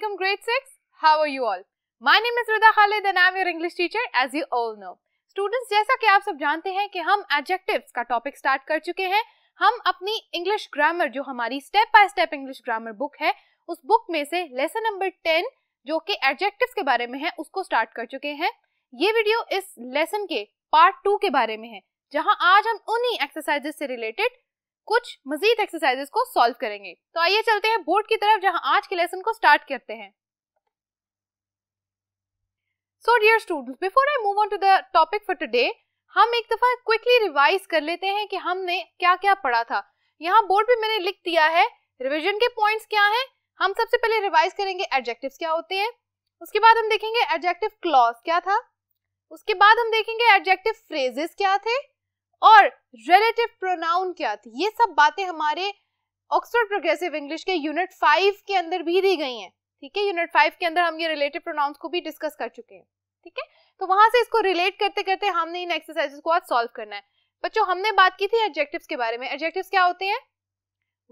Alaikum grade 6. How are you all? My name is Rida Khalid and I'm your English teacher as you all know. Students जैसा कि आप सब जानते हैं कि हम adjectives का topic start कर चुके हैं हम अपनी English grammar जो हमारी step by step English grammar book है उस book में से lesson number 10 जो कि adjectives के बारे में है उसको start कर चुके हैं ये वीडियो इस lesson के part 2 के बारे में है जहां आज हम उन्हीं exercises से related कुछ मजीद एक्सरसाइजेस को सॉल्व करेंगे तो आइए चलते हैं बोर्ड की तरफ जहां आज के लेसन को स्टार्ट करते हैं so dear students before I move on to the topic for today हम एक दफा क्विकली रिवाइज कर लेते हैं कि हमने क्या क्या पढ़ा था यहाँ बोर्ड पे मैंने लिख दिया है रिविजन के पॉइंट क्या है हम सबसे पहले रिवाइज करेंगे एडजेक्टिव क्या होते हैं उसके बाद हम देखेंगे एडजेक्टिव क्लॉज क्या था उसके बाद हम देखेंगे एडजेक्टिव फ्रेजेस क्या थे और रिलेटिव प्रोनाउन क्या थी ये सब बातें हमारे ऑक्सफोर्ड प्रोग्रेसिव इंग्लिश के यूनिट फाइव के अंदर भी दी गई हैं ठीक है यूनिट फाइव के अंदर हम ये रिलेटिव प्रोनाउन को भी डिस्कस कर चुके हैं ठीक है तो वहां से इसको रिलेट करते करते हमने इन एक्सरसाइजेस को आज सॉल्व करना है बच्चों हमने बात की थी एडजेक्टिव्स के बारे में एडजेक्टिव्स क्या होते हैं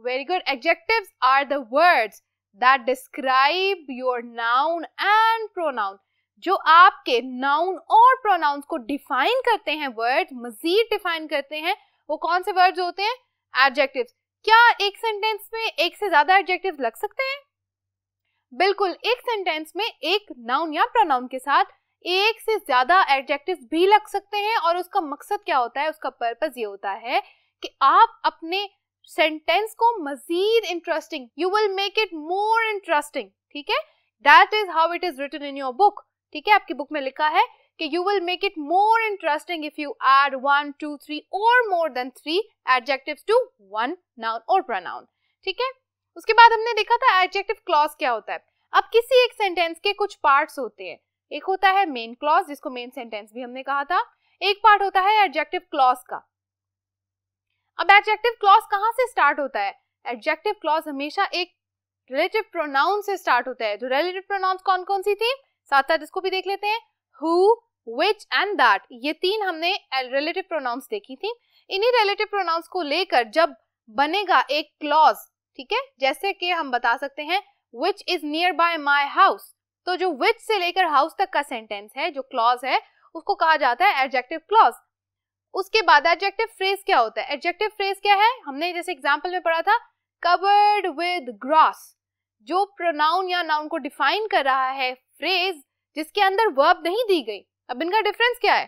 very good adjectives are the words that describe your noun and pronoun जो आपके नाउन और प्रोनाउन को डिफाइन करते हैं वर्ड मजीद डिफाइन करते हैं वो कौन से वर्ड होते हैं एडजेक्टिव क्या एक सेंटेंस में एक से ज्यादा एडजेक्टिव लग सकते हैं बिल्कुल एक सेंटेंस में एक नाउन या प्रोनाउन के साथ एक से ज्यादा एडजेक्टिव भी लग सकते हैं और उसका मकसद क्या होता है उसका पर्पज ये होता है कि आप अपने सेंटेंस को मजीद interesting you will make it more interesting ठीक है that is how it is written in your book ठीक है आपकी बुक में लिखा है कि you will make it more interesting if you add one two three और more than three adjective to one noun और प्रनाउन ठीक है उसके बाद हमने देखा था एडजेक्टिव क्लॉज क्या होता है अब किसी एक सेंटेंस के कुछ पार्ट्स होते हैं एक होता है मेन क्लॉज जिसको मेन सेंटेंस भी हमने कहा था एक पार्ट होता है एडजेक्टिव क्लॉज का अब एडजेक्टिव क्लॉज कहाँ से स्टार्ट होता है एडजेक्टिव क्लॉज हमेशा एक रिलेटिव प्रोनाउन से स्टार्ट होता है तो रिलेटिव प्रोनाउन कौन कौन सी थी साथ साथ इसको भी देख लेते हैं हु विच एंड दैट ये तीन हमने रिलेटिव प्रोनाउंस देखी थी इन्हीं रिलेटिव प्रोनाउंस को लेकर जब बनेगा एक क्लॉज ठीक है जैसे कि हम बता सकते हैं which is nearby my house तो जो विच से लेकर हाउस तक का सेंटेंस है जो क्लॉज है उसको कहा जाता है एडजेक्टिव क्लॉज उसके बाद एडजेक्टिव फ्रेज क्या होता है एडजेक्टिव फ्रेज क्या है हमने जैसे एग्जाम्पल में पढ़ा था कवर्ड विद ग्रॉस जो प्रोनाउन या नाउन को डिफाइन कर रहा है फ्रेज जिसके अंदर वर्ब नहीं दी गई अब इनका डिफरेंस क्या है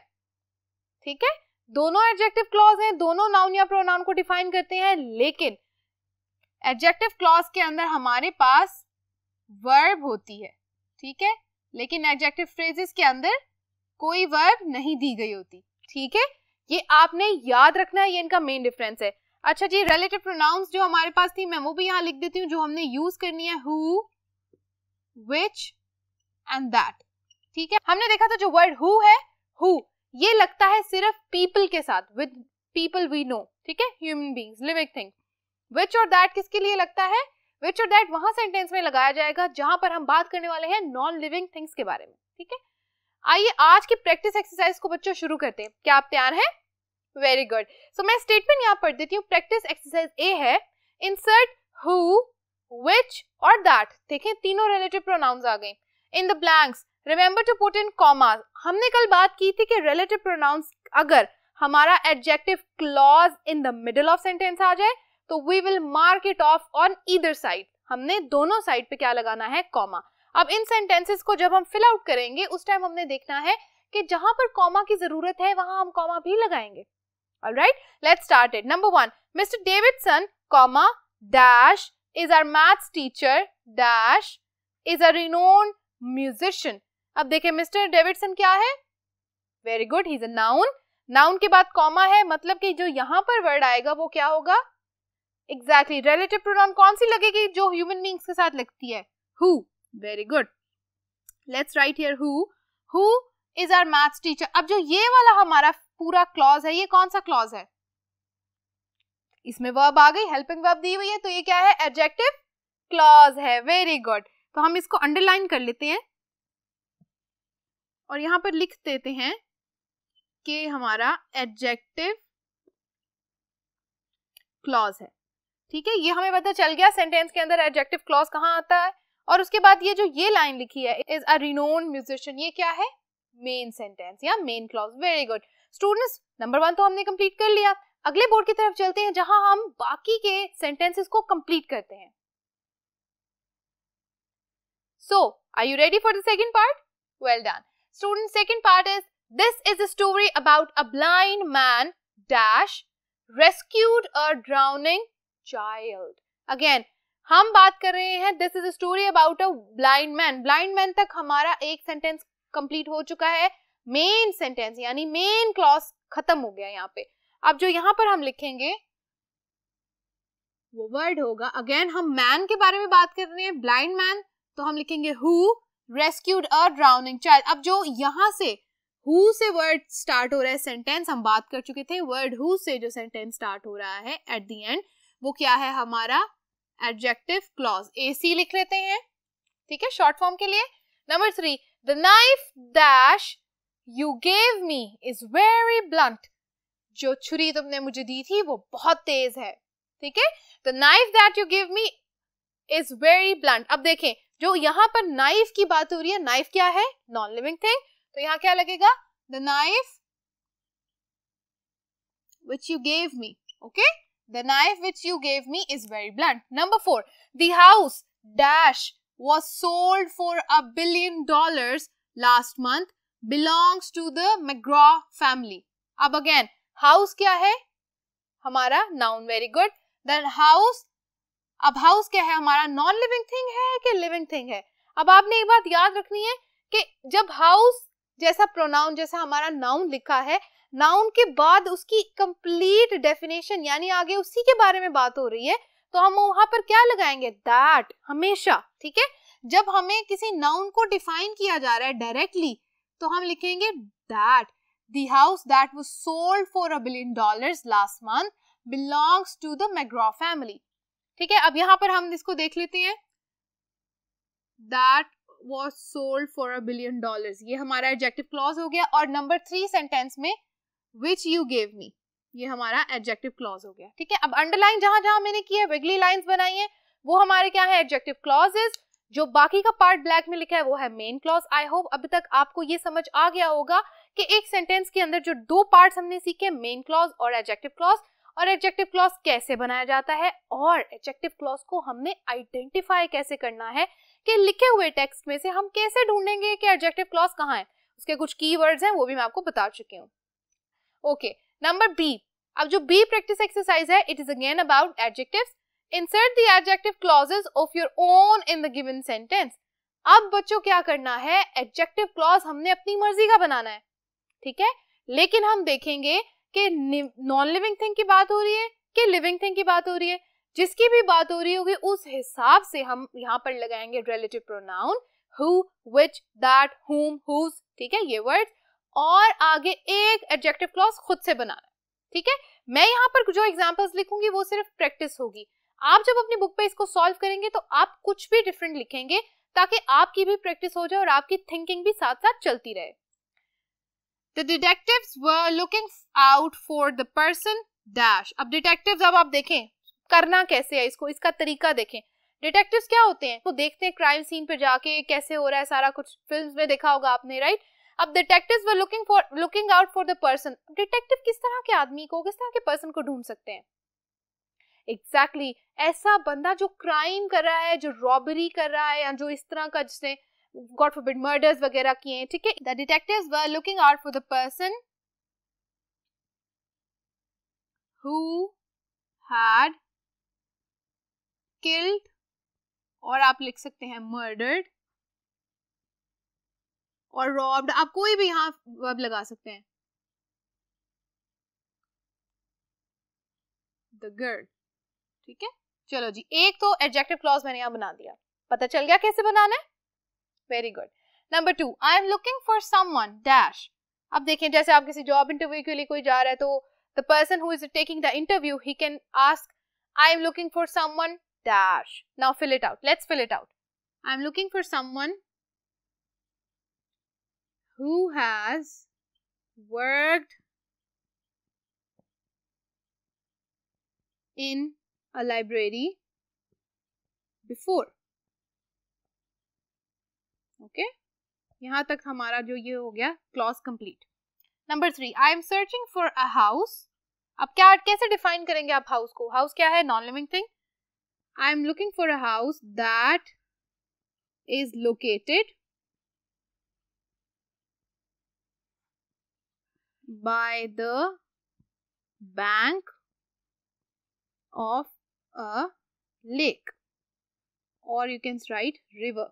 ठीक है दोनों एडजेक्टिव क्लॉज हैं दोनों नाउन या प्रोनाउन को डिफाइन करते हैं लेकिन एडजेक्टिव क्लॉज के अंदर हमारे पास वर्ब होती है ठीक है लेकिन एडजेक्टिव फ्रेजेस के अंदर कोई वर्ब नहीं दी गई होती ठीक है ये आपने याद रखना है ये इनका मेन डिफरेंस है अच्छा जी रिलेटिव प्रोनाउंस जो हमारे पास थी मैं वो भी यहाँ लिख देती हूँ जो हमने यूज करनी है हु विच एंड दैट ठीक है हमने देखा था जो वर्ड हु है हु ये लगता है सिर्फ पीपल के साथ विद पीपल वी नो ठीक है human beings living thing which और दैट किसके लिए लगता है विच और दैट वहां सेंटेंस में लगाया जाएगा जहां पर हम बात करने वाले हैं नॉन लिविंग थिंग्स के बारे में ठीक है आइए आज की प्रैक्टिस एक्सरसाइज को बच्चों शुरू करते हैं क्या आप तैयार हैं वेरी गुड सो मैं स्टेटमेंट यहाँ पढ़ देती हूँ प्रैक्टिस एक्सरसाइज ए है इंसर्ट हु विच और दैट देखें तीनों रिलेटिव प्रोनाउंस आ गए in the blanks remember to put in commas हमने कल बात की थी कि रिलेटिव प्रोनाउंस अगर हमारा adjective clause in the middle of sentence आ जाए तो we will mark it off on either side हमने दोनों साइड पे क्या लगाना है कॉमा अब इन सेंटेंसेस को जब हम फिल आउट करेंगे उस टाइम हमने देखना है कि जहां पर कॉमा की जरूरत है वहां हम कॉमा भी लगाएंगे alright let's start it number one mister Davidson comma dash is our maths teacher dash is a renowned musician अब देखें मिस्टर डेविडसन क्या है very good is noun noun के बाद कॉमा है मतलब कि जो यहाँ पर वर्ड आएगा वो क्या होगा एग्जैक्टली रिलेटिव प्रोनाउन कौन सी लगेगी जो ह्यूमन बींग्स के साथ लगती है who very good let's write here who who is our maths teacher अब जो ये वाला हमारा पूरा क्लॉज है ये कौन सा क्लॉज है इसमें वर्ब आ गई हेल्पिंग वर्ब दी हुई है तो ये क्या है एडजेक्टिव क्लॉज है वेरी गुड तो हम इसको अंडरलाइन कर लेते हैं और यहाँ पर लिख देते हैं कि हमारा एडजेक्टिव क्लॉज है ठीक है ये हमें पता चल गया सेंटेंस के अंदर एडजेक्टिव क्लॉज कहाँ आता है और उसके बाद ये जो ये लाइन लिखी है इज अ रिनोन म्यूजिशियन ये क्या है मेन सेंटेंस या main clause very good students number one तो हमने कंप्लीट कर लिया अगले बोर्ड की तरफ चलते हैं जहां हम बाकी के सेंटेंसेस को कंप्लीट करते हैं So, are you ready for the second part? Well done. student second part is, this is a story about a blind man dash rescued a drowning child. Again, हम बात कर रहे हैं this is a story about a blind man blind man तक हमारा एक sentence complete हो चुका है मेन सेंटेंस यानी मेन क्लॉज खत्म हो गया यहाँ पे अब जो यहाँ पर हम लिखेंगे वो वर्ड होगा अगेन हम मैन के बारे में बात कर रहे हैं ब्लाइंड मैन तो हम लिखेंगे who rescued a drowning child अब जो यहाँ से हु से वर्ड स्टार्ट हो रहा है सेंटेंस हम बात कर चुके थे वर्ड हु से जो सेंटेंस स्टार्ट हो रहा है एट द एंड वो क्या है हमारा एडजेक्टिव क्लॉज ए सी लिख लेते हैं ठीक है शॉर्ट फॉर्म के लिए number three the knife dash you gave me is very blunt जो छुरी तुमने मुझे दी थी वो बहुत तेज है ठीक है the knife that you give me is very blunt अब देखें जो यहाँ पर नाइफ की बात हो रही है नाइफ क्या है नॉन लिविंग थिंग तो यहाँ क्या लगेगा the knife which you gave me okay the knife which you gave me is very blunt number four the house dash was sold for a billion dollar last month belongs to the McGraw family अब again house क्या है हमारा noun very good the house अब house क्या है हमारा non living thing है कि लिविंग थिंग है अब आपने एक बात याद रखनी है कि जब हाउस जैसा प्रोनाउन जैसा हमारा नाउन लिखा है नाउन के बाद उसकी कंप्लीट डेफिनेशन यानी आगे उसी के बारे में बात हो रही है तो हम वहां पर क्या लगाएंगे दैट हमेशा ठीक है जब हमें किसी नाउन को डिफाइन किया जा रहा है डायरेक्टली तो हम लिखेंगे that the house that was sold for a billion dollars last month belongs to the McGraw family ठीक है अब यहाँ पर हम इसको देख लेते हैं that was sold for a billion dollar ये हमारा एडजेक्टिव क्लॉज हो गया और नंबर थ्री सेंटेंस में विच यू गेव मी ये हमारा एडजेक्टिव क्लॉज हो गया ठीक है अब अंडरलाइन जहां जहां मैंने किया वेगली लाइन बनाई है वो हमारे क्या है एडजेक्टिव क्लॉजेस जो बाकी का पार्ट ब्लैक में लिखा है वो है मेन क्लॉज आई होप अभी तक आपको ये समझ आ गया होगा कि एक सेंटेंस के अंदर जो दो पार्ट्स हमने सीखे मेन क्लॉज और एडजेक्टिव क्लॉज और एडजेक्टिव क्लॉज कैसे बनाया जाता है और एडजेक्टिव क्लॉज को हमने आइडेंटिफाई कैसे करना है कि लिखे हुए टेक्स्ट में से हम कैसे ढूंढेंगे कि एडजेक्टिव क्लॉज कहाँ है उसके कुछ की हैं वो भी मैं आपको बता चुकी हूँ ओके नंबर बी अब जो बी प्रैक्टिस एक्सरसाइज है it is again about adjective insert the adjective clauses of your own in the given sentence. अब बच्चों क्या करना है एडजेक्टिव क्लॉज हमने अपनी मर्जी का बनाना है ठीक है लेकिन हम देखेंगे कि नॉन लिविंग थिंग की बात हो रही है कि लिविंग थिंग की बात हो रही है जिसकी भी बात हो रही होगी उस हिसाब से हम यहाँ पर लगाएंगे relative pronoun who which that whom whose ठीक है ये वर्ड और आगे एक एडजेक्टिव क्लॉज खुद से बनाना ठीक है मैं यहाँ पर जो एग्जाम्पल्स लिखूंगी वो सिर्फ प्रैक्टिस होगी आप जब अपनी बुक पे इसको सॉल्व करेंगे तो आप कुछ भी डिफरेंट लिखेंगे ताकि आपकी भी प्रैक्टिस हो जाए और आपकी थिंकिंग भी साथ साथ चलती रहे The detectives were looking out for the person dash. अब detectives अब आप देखें करना कैसे है इसको इसका तरीका देखें डिटेक्टिव क्या होते हैं वो देखते हैं क्राइम सीन पे जाके कैसे हो रहा है सारा कुछ फिल्म में देखा होगा आपने राइट अब detective were looking for looking out for the person detective किस तरह के आदमी को किस तरह के पर्सन को ढूंढ सकते हैं एग्जैक्टली exactly, ऐसा बंदा जो क्राइम कर रहा है जो रॉबरी कर रहा है या जो इस तरह का जिसने गॉड फॉरबिड मर्डर्स वगैरह किए ठीक है the detectives were looking out for the person who had killed और आप लिख सकते हैं मर्डर्ड और रॉब्ड आप कोई भी यहाँ वर्ब लगा सकते हैं द गर्ल ठीक है चलो जी एक तो एडजेक्टिव क्लॉज मैंने यहाँ बना दिया पता चल गया कैसे बनाना है very good number two I am looking for someone dash अब देखें जैसे आप किसी जॉब इंटरव्यू के लिए कोई जा रहा है तो the person who is taking the interview he can ask I am looking for someone dash now fill it out let's fill it out I am looking for someone who has worked in a library before okay यहाँ तक हमारा जो ये हो गया clause complete number three I am searching for a house अब क्या कैसे डिफाइन करेंगे आप हाउस को हाउस क्या है non living thing I am looking for a house that is located by the bank of a lake और you can write river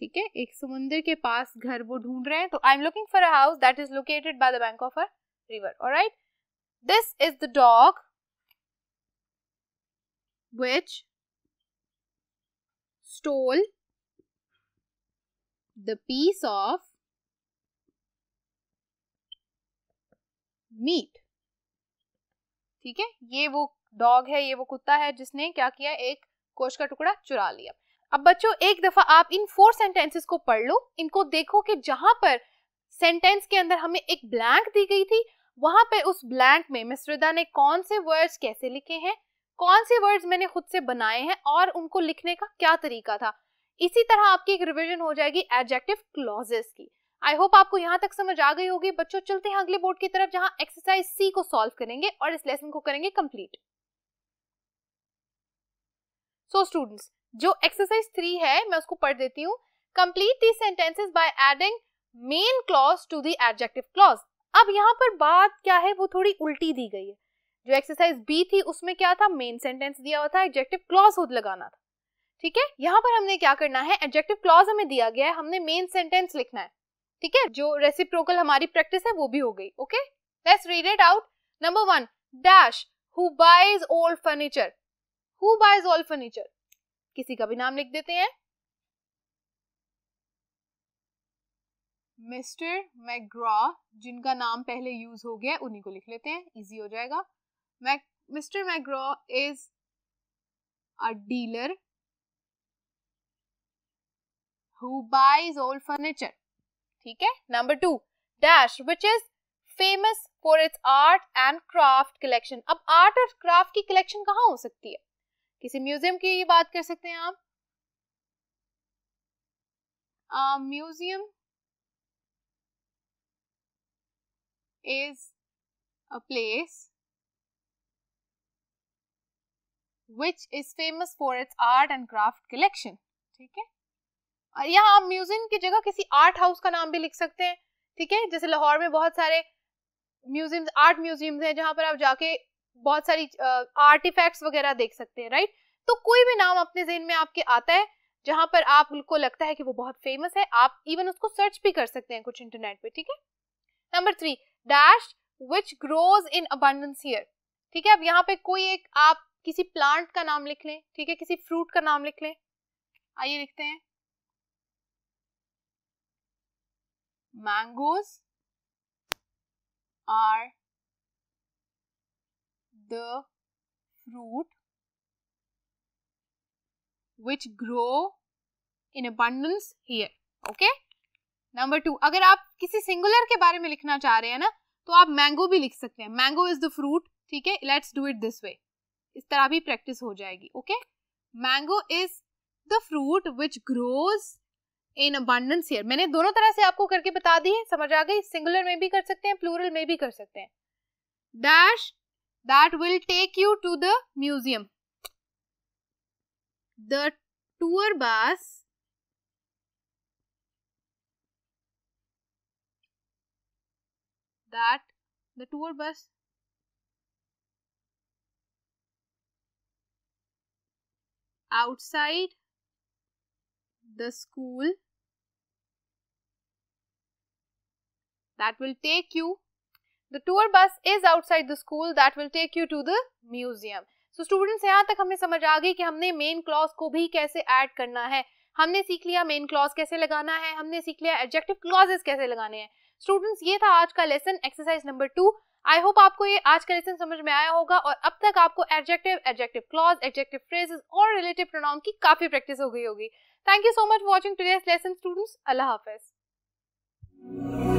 ठीक है एक समुंदर के पास घर वो ढूंढ रहे हैं तो I am looking for a house that is located by the bank of a river और write this is the dog which stole the piece of meat ठीक है ये वो डॉग है ये वो कुत्ता है जिसने क्या किया एक कोश का टुकड़ा चुरा लिया अब बच्चों एक दफा आप इन फोर सेंटेंसेस को पढ़ लो इनको देखो कि जहां पर सेंटेंस के अंदर हमें एक ब्लैंक दी गई थी वहां पे उस ब्लैंक में मिसरिदा ने कौन से वर्ड्स कैसे लिखे हैं कौन से वर्ड्स मैंने खुद से बनाए हैं और उनको लिखने का क्या तरीका था इसी तरह आपकी एक रिविजन हो जाएगी एडजेक्टिव क्लॉजेस की आई होप आपको यहाँ तक समझ आ गई होगी बच्चों चलते हैं अगले बोर्ड की तरफ जहाँ एक्सरसाइज सी को सॉल्व करेंगे और इस लेसन को करेंगे कंप्लीट सो स्टूडेंट्स जो एक्सरसाइज थ्री है मैं उसको पढ़ देती हूँ complete the sentences by adding main clause to the adjective clause अब यहाँ पर बात क्या है वो थोड़ी उल्टी दी गई है जो एक्सरसाइज बी थी उसमें क्या था मेन सेंटेंस दिया हुआ था एडजेक्टिव क्लॉज खुद लगाना था ठीक है यहाँ पर हमने क्या करना है एडजेक्टिव क्लॉज हमें दिया गया है हमने मेन सेंटेंस लिखना है ठीक है जो रेसिप्रोकल हमारी प्रैक्टिस है वो भी हो गई okay let's read it out number one dash who buys all furniture who buys all furniture किसी का भी नाम लिख देते हैं मिस्टर मैग्रॉ जिनका नाम पहले यूज हो गया उन्हीं को लिख लेते हैं इजी हो जाएगा Mac mister McGraw is a dealer who buys old furniture ठीक है number two dash which is famous for its art and craft collection अब आर्ट और क्राफ्ट की कलेक्शन कहाँ हो सकती है किसी म्यूजियम की बात कर सकते हैं आप museum is a place place which is famous for its art and craft collection ठीक है यहाँ आप म्यूजियम की जगह किसी आर्ट हाउस का नाम भी लिख सकते हैं ठीक है जैसे लाहौर में बहुत सारे म्यूजियम आर्ट म्यूजियम्स हैं जहां पर आप जाके बहुत सारी आर्टिफैक्ट्स वगैरह देख सकते हैं राइट तो कोई भी नाम अपने जहन में आपके आता है जहां पर आप उनको लगता है कि वो बहुत फेमस है आप इवन उसको सर्च भी कर सकते हैं कुछ इंटरनेट पे ठीक है number three dash which grows in abundance here ठीक है अब यहाँ पे कोई एक आप किसी प्लांट का नाम लिख लें ठीक है किसी फ्रूट का नाम लिख लें आइए लिखते हैं mangoes are the fruit which grow in abundance here okay number two अगर आप किसी singular के बारे में लिखना चाह रहे हैं ना तो आप mango भी लिख सकते हैं mango is the fruit ठीक है let's do it this way इस तरह भी practice हो जाएगी okay mango is the fruit which grows in abundance here मैंने दोनों तरह से आपको करके बता दी है समझ आ गई सिंगुलर में भी कर सकते हैं प्लूरल में भी कर सकते हैं dash that will take you to the museum. The tour bus that the tour bus outside the school that will take you The tour bus is outside the school that will take you to the museum. So students yahan tak हमें samajh aa gayi ki humne main clause ko bhi kaise add karna hai humne seekh liya main clause kaise lagana hai humne seekh liya adjective clauses kaise lagane hain students ye tha aaj ka lesson exercise number 2 I hope आपको ये आज का lesson समझ में आया होगा और अब तक आपको adjective adjective clause adjective phrases और रिलेटिव प्रोनाउन की काफी प्रैक्टिस हो गई होगी thank you so much watching today's lesson students अल्लाह हाफिज़